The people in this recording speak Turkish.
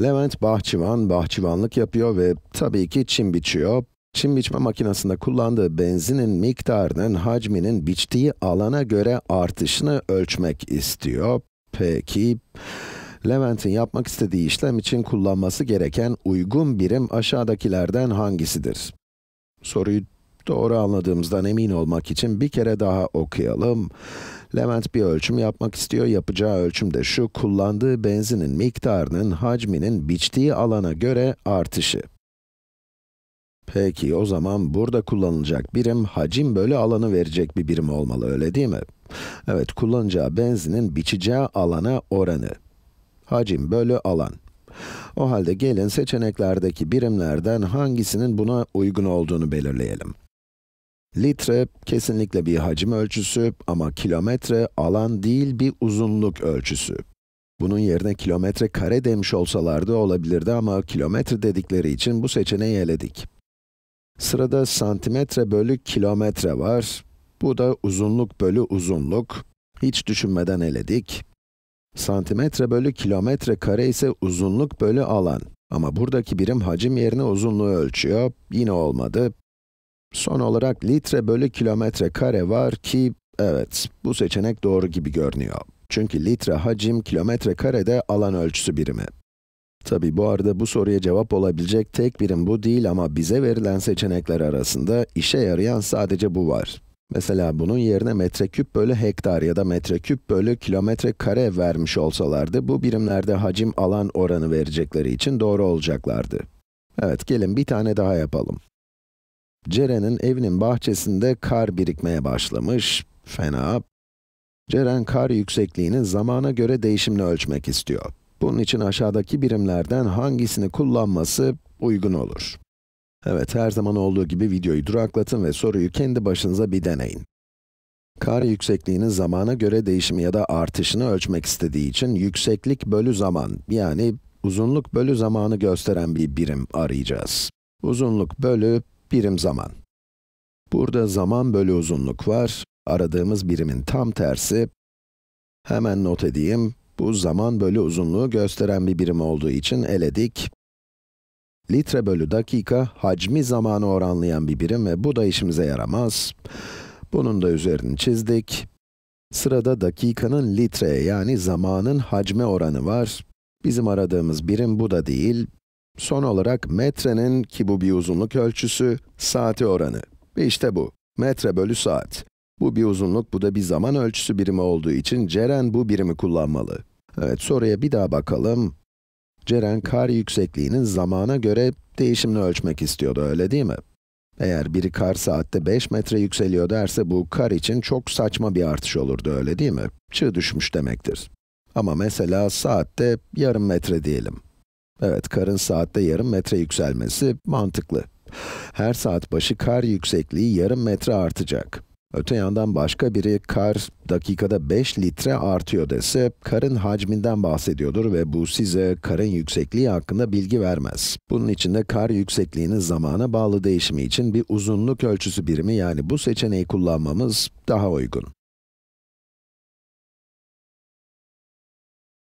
Levent Bahçıvan, bahçıvanlık yapıyor ve tabii ki çim biçiyor. Çim biçme makinesinde kullandığı benzinin miktarının hacminin biçtiği alana göre artışını ölçmek istiyor. Peki, Levent'in yapmak istediği işlem için kullanması gereken uygun birim aşağıdakilerden hangisidir? Soruyu Doğru anladığımızdan emin olmak için bir kere daha okuyalım. Levent bir ölçüm yapmak istiyor. Yapacağı ölçüm de şu, kullandığı benzinin miktarının hacminin biçtiği alana göre artışı. Peki, o zaman burada kullanılacak birim, hacim bölü alanı verecek bir birim olmalı, öyle değil mi? Evet, kullanacağı benzinin biçeceği alana oranı. Hacim bölü alan. O halde gelin seçeneklerdeki birimlerden hangisinin buna uygun olduğunu belirleyelim. Litre kesinlikle bir hacim ölçüsü ama kilometre alan değil bir uzunluk ölçüsü. Bunun yerine kilometre kare demiş olsalardı olabilirdi ama kilometre dedikleri için bu seçeneği eledik. Sırada santimetre bölü kilometre var. Bu da uzunluk bölü uzunluk. Hiç düşünmeden eledik. Santimetre bölü kilometre kare ise uzunluk bölü alan. Ama buradaki birim hacim yerine uzunluğu ölçüyor. Yine olmadı. Son olarak litre bölü kilometre kare var ki, evet, bu seçenek doğru gibi görünüyor. Çünkü litre hacim, kilometre kare de alan ölçüsü birimi. Tabi bu arada bu soruya cevap olabilecek tek birim bu değil ama bize verilen seçenekler arasında işe yarayan sadece bu var. Mesela bunun yerine metreküp bölü hektar ya da metreküp bölü kilometre kare vermiş olsalardı, bu birimlerde hacim alan oranı verecekleri için doğru olacaklardı. Evet, gelin bir tane daha yapalım. Ceren'in evinin bahçesinde kar birikmeye başlamış. Fena. Ceren kar yüksekliğini zamana göre değişimle ölçmek istiyor. Bunun için aşağıdaki birimlerden hangisini kullanması uygun olur? Evet, her zaman olduğu gibi videoyu duraklatın ve soruyu kendi başınıza bir deneyin. Kar yüksekliğinin zamana göre değişimi ya da artışını ölçmek istediği için yükseklik bölü zaman, yani uzunluk bölü zamanı gösteren bir birim arayacağız. Uzunluk bölü birim zaman. Burada zaman bölü uzunluk var. Aradığımız birimin tam tersi. Hemen not edeyim. Bu zaman bölü uzunluğu gösteren bir birim olduğu için eledik. Litre bölü dakika, hacmi zamanı oranlayan bir birim ve bu da işimize yaramaz. Bunun da üzerini çizdik. Sırada dakikanın litreye yani zamanın hacme oranı var. Bizim aradığımız birim bu da değil. Son olarak metrenin ki bu bir uzunluk ölçüsü, saati oranı. İşte bu, metre bölü saat. Bu bir uzunluk, bu da bir zaman ölçüsü birimi olduğu için Ceren bu birimi kullanmalı. Evet, soruya bir daha bakalım. Ceren kar yüksekliğinin zamana göre değişimini ölçmek istiyordu, öyle değil mi? Eğer biri kar saatte 5 metre yükseliyor derse bu kar için çok saçma bir artış olurdu, öyle değil mi? Çığ düşmüş demektir. Ama mesela saatte yarım metre diyelim. Evet, karın saatte yarım metre yükselmesi mantıklı. Her saat başı kar yüksekliği yarım metre artacak. Öte yandan başka biri kar dakikada 5 litre artıyor dese, karın hacminden bahsediyordur ve bu size karın yüksekliği hakkında bilgi vermez. Bunun için de kar yüksekliğinin zamana bağlı değişimi için bir uzunluk ölçüsü birimi yani bu seçeneği kullanmamız daha uygun.